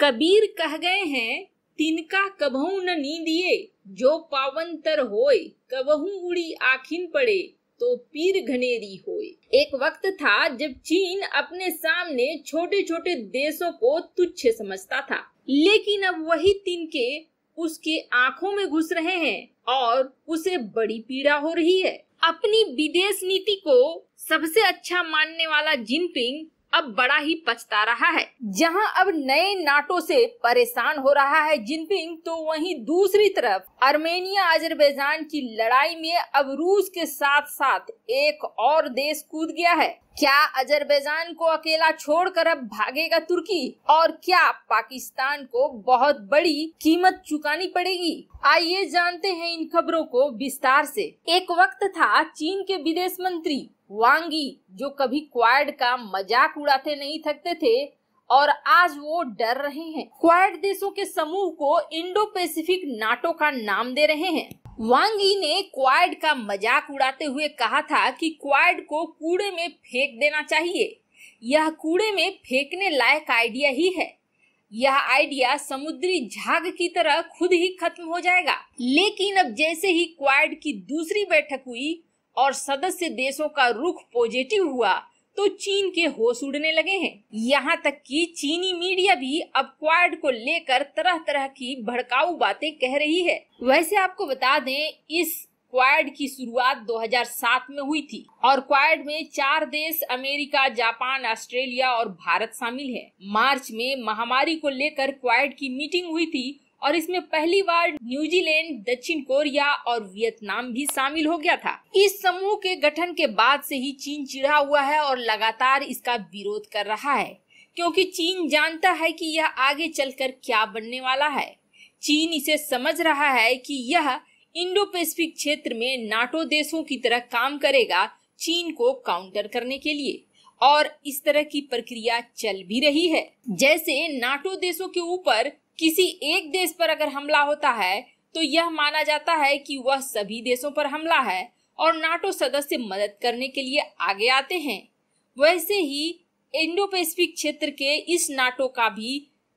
कबीर कह गए हैं तिनका कबहू न नींदिए जो पावन तर होए कबहू उड़ी आखिन पड़े तो पीर घनेरी होए एक वक्त था जब चीन अपने सामने छोटे छोटे देशों को तुच्छ समझता था लेकिन अब वही तिनके उसके आँखों में घुस रहे हैं और उसे बड़ी पीड़ा हो रही है अपनी विदेश नीति को सबसे अच्छा मानने वाला जिनपिंग अब बड़ा ही पछता रहा है जहां अब नए नाटो से परेशान हो रहा है जिनपिंग तो वहीं दूसरी तरफ अर्मेनिया अजरबैजान की लड़ाई में अब रूस के साथ साथ एक और देश कूद गया है क्या अजरबैजान को अकेला छोड़कर अब भागेगा तुर्की और क्या पाकिस्तान को बहुत बड़ी कीमत चुकानी पड़ेगी आइए जानते हैं इन खबरों को विस्तार से एक वक्त था चीन के विदेश मंत्री वांगी जो कभी क्वाड का मजाक उड़ाते नहीं थकते थे और आज वो डर रहे हैं क्वाड देशों के समूह को इंडो पैसिफिक नाटो का नाम दे रहे हैं वांग ई ने क्वाड का मजाक उड़ाते हुए कहा था कि क्वाड को कूड़े में फेंक देना चाहिए यह कूड़े में फेंकने लायक आइडिया ही है यह आइडिया समुद्री झाग की तरह खुद ही खत्म हो जाएगा लेकिन अब जैसे ही क्वाड की दूसरी बैठक हुई और सदस्य देशों का रुख पॉजिटिव हुआ तो चीन के होश उड़ने लगे हैं यहाँ तक कि चीनी मीडिया भी अब क्वाड को लेकर तरह तरह की भड़काऊ बातें कह रही है वैसे आपको बता दें इस क्वाड की शुरुआत 2007 में हुई थी और क्वाड में चार देश अमेरिका जापान ऑस्ट्रेलिया और भारत शामिल है मार्च में महामारी को लेकर क्वाड की मीटिंग हुई थी और इसमें पहली बार न्यूजीलैंड दक्षिण कोरिया और वियतनाम भी शामिल हो गया था इस समूह के गठन के बाद से ही चीन चिढ़ा हुआ है और लगातार इसका विरोध कर रहा है क्योंकि चीन जानता है कि यह आगे चलकर क्या बनने वाला है चीन इसे समझ रहा है कि यह इंडो पैसिफिक क्षेत्र में नाटो देशों की तरह काम करेगा चीन को काउंटर करने के लिए और इस तरह की प्रक्रिया चल भी रही है जैसे नाटो देशों के ऊपर किसी एक देश पर अगर हमला होता है तो यह माना जाता है कि वह सभी देशों पर हमला है और नाटो सदस्य मदद करने के लिए आगे आते हैं वैसे ही इंडो पैसिफिक क्षेत्र के इस नाटो का भी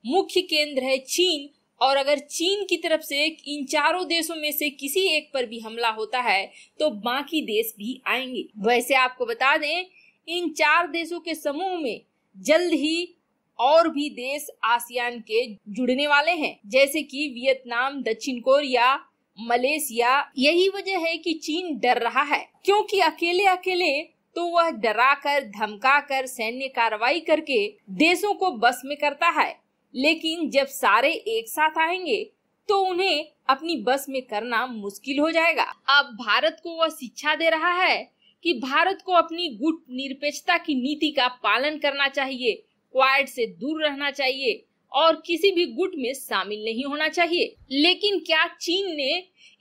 मुख्य केंद्र है चीन और अगर चीन की तरफ से इन चारों देशों में से किसी एक पर भी हमला होता है तो बाकी देश भी आएंगे वैसे आपको बता दें इन चार देशों के समूह में जल्द ही और भी देश आसियान के जुड़ने वाले हैं जैसे कि वियतनाम दक्षिण कोरिया मलेशिया यही वजह है कि चीन डर रहा है क्योंकि अकेले अकेले तो वह डरा कर धमका कर सैन्य कार्रवाई करके देशों को बस में करता है लेकिन जब सारे एक साथ आएंगे तो उन्हें अपनी बस में करना मुश्किल हो जाएगा अब भारत को वह शिक्षा दे रहा है कि भारत को अपनी गुट निरपेक्षता की नीति का पालन करना चाहिए क्वाड से दूर रहना चाहिए और किसी भी गुट में शामिल नहीं होना चाहिए लेकिन क्या चीन ने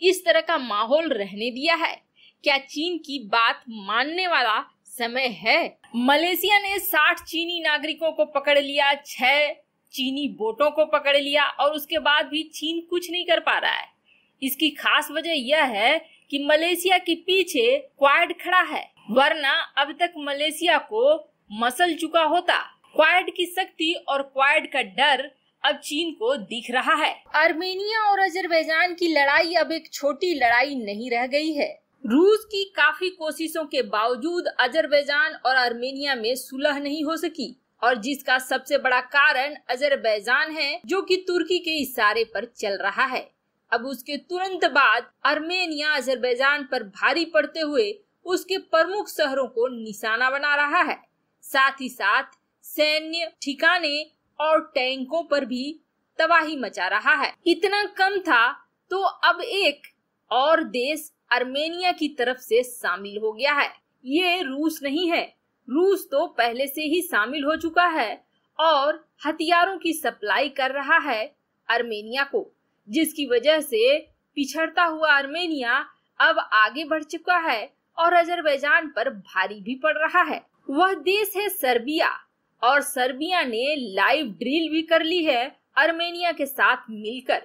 इस तरह का माहौल रहने दिया है क्या चीन की बात मानने वाला समय है मलेशिया ने 60 चीनी नागरिकों को पकड़ लिया छह चीनी बोटों को पकड़ लिया और उसके बाद भी चीन कुछ नहीं कर पा रहा है इसकी खास वजह यह है कि मलेशिया के पीछे क्वाड खड़ा है वरना अब तक मलेशिया को मसल चुका होता क्वाड की शक्ति और क्वाड का डर अब चीन को दिख रहा है आर्मेनिया और अजरबैजान की लड़ाई अब एक छोटी लड़ाई नहीं रह गई है रूस की काफी कोशिशों के बावजूद अजरबैजान और आर्मेनिया में सुलह नहीं हो सकी और जिसका सबसे बड़ा कारण अजरबैजान है जो कि तुर्की के इशारे पर चल रहा है अब उसके तुरंत बाद आर्मेनिया अजरबैजान पर भारी पड़ते हुए उसके प्रमुख शहरों को निशाना बना रहा है साथ ही साथ सैन्य ठिकाने और टैंकों पर भी तबाही मचा रहा है इतना कम था तो अब एक और देश अर्मेनिया की तरफ से शामिल हो गया है ये रूस नहीं है रूस तो पहले से ही शामिल हो चुका है और हथियारों की सप्लाई कर रहा है अर्मेनिया को जिसकी वजह से पिछड़ता हुआ अर्मेनिया अब आगे बढ़ चुका है और अजरबैजान पर भारी भी पड़ रहा है वह देश है सर्बिया और सर्बिया ने लाइव ड्रिल भी कर ली है अर्मेनिया के साथ मिलकर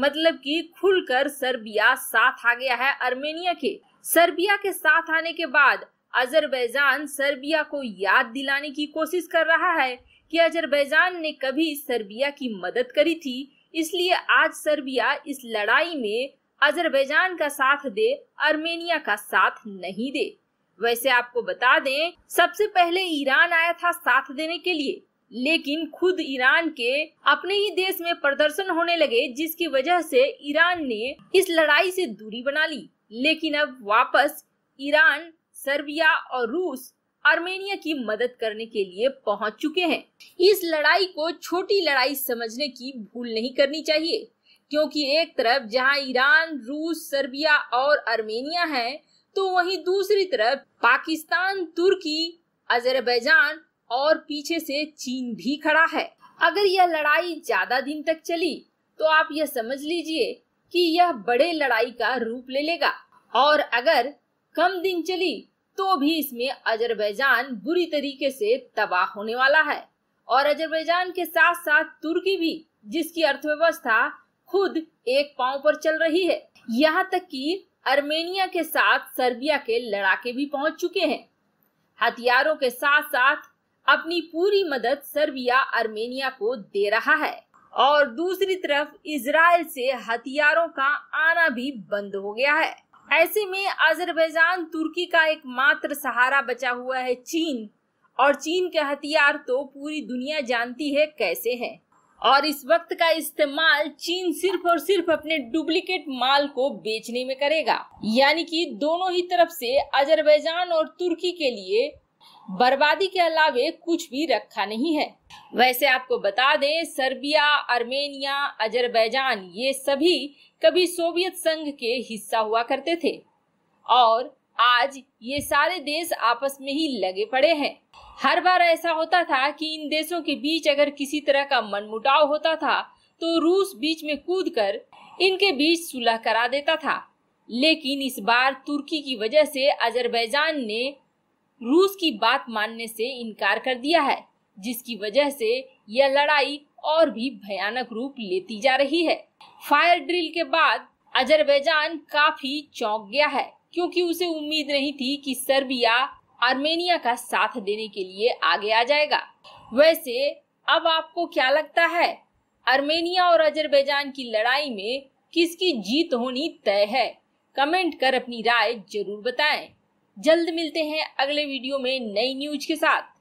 मतलब कि खुलकर सर्बिया साथ आ गया है अर्मेनिया के सर्बिया के साथ आने के बाद अजरबैजान सर्बिया को याद दिलाने की कोशिश कर रहा है कि अजरबैजान ने कभी सर्बिया की मदद करी थी इसलिए आज सर्बिया इस लड़ाई में अजरबैजान का साथ दे अर्मेनिया का साथ नहीं दे वैसे आपको बता दें सबसे पहले ईरान आया था साथ देने के लिए लेकिन खुद ईरान के अपने ही देश में प्रदर्शन होने लगे जिसकी वजह से ईरान ने इस लड़ाई से दूरी बना ली लेकिन अब वापस ईरान सर्बिया और रूस आर्मेनिया की मदद करने के लिए पहुंच चुके हैं इस लड़ाई को छोटी लड़ाई समझने की भूल नहीं करनी चाहिए क्योंकि एक तरफ जहां ईरान रूस सर्बिया और आर्मेनिया हैं, तो वहीं दूसरी तरफ पाकिस्तान तुर्की अजरबैजान और पीछे से चीन भी खड़ा है अगर यह लड़ाई ज्यादा दिन तक चली तो आप यह समझ लीजिए कि यह बड़े लड़ाई का रूप ले लेगा और अगर कम दिन चली तो भी इसमें अजरबैजान बुरी तरीके से तबाह होने वाला है और अजरबैजान के साथ साथ तुर्की भी जिसकी अर्थव्यवस्था खुद एक पांव पर चल रही है यहाँ तक कि अर्मेनिया के साथ सर्बिया के लड़ाके भी पहुंच चुके हैं हथियारों के साथ साथ अपनी पूरी मदद सर्बिया अर्मेनिया को दे रहा है और दूसरी तरफ इसराइल से हथियारों का आना भी बंद हो गया है ऐसे में अजरबैजान तुर्की का एकमात्र सहारा बचा हुआ है चीन और चीन के हथियार तो पूरी दुनिया जानती है कैसे हैं और इस वक्त का इस्तेमाल चीन सिर्फ और सिर्फ अपने डुप्लीकेट माल को बेचने में करेगा यानी कि दोनों ही तरफ से अजरबैजान और तुर्की के लिए बर्बादी के अलावे कुछ भी रखा नहीं है वैसे आपको बता दें सर्बिया अर्मेनिया अजरबैजान ये सभी कभी सोवियत संघ के हिस्सा हुआ करते थे और आज ये सारे देश आपस में ही लगे पड़े हैं हर बार ऐसा होता था कि इन देशों के बीच अगर किसी तरह का मनमुटाव होता था तो रूस बीच में कूद कर इनके बीच सुलह करा देता था लेकिन इस बार तुर्की की वजह से अजरबैजान ने रूस की बात मानने से इनकार कर दिया है जिसकी वजह से यह लड़ाई और भी भयानक रूप लेती जा रही है फायर ड्रिल के बाद अजरबैजान काफी चौंक गया है क्योंकि उसे उम्मीद नहीं थी कि सर्बिया आर्मेनिया का साथ देने के लिए आगे आ जाएगा वैसे अब आपको क्या लगता है आर्मेनिया और अजरबैजान की लड़ाई में किसकी जीत होनी तय है कमेंट कर अपनी राय जरूर बताएं। जल्द मिलते हैं अगले वीडियो में नई न्यूज के साथ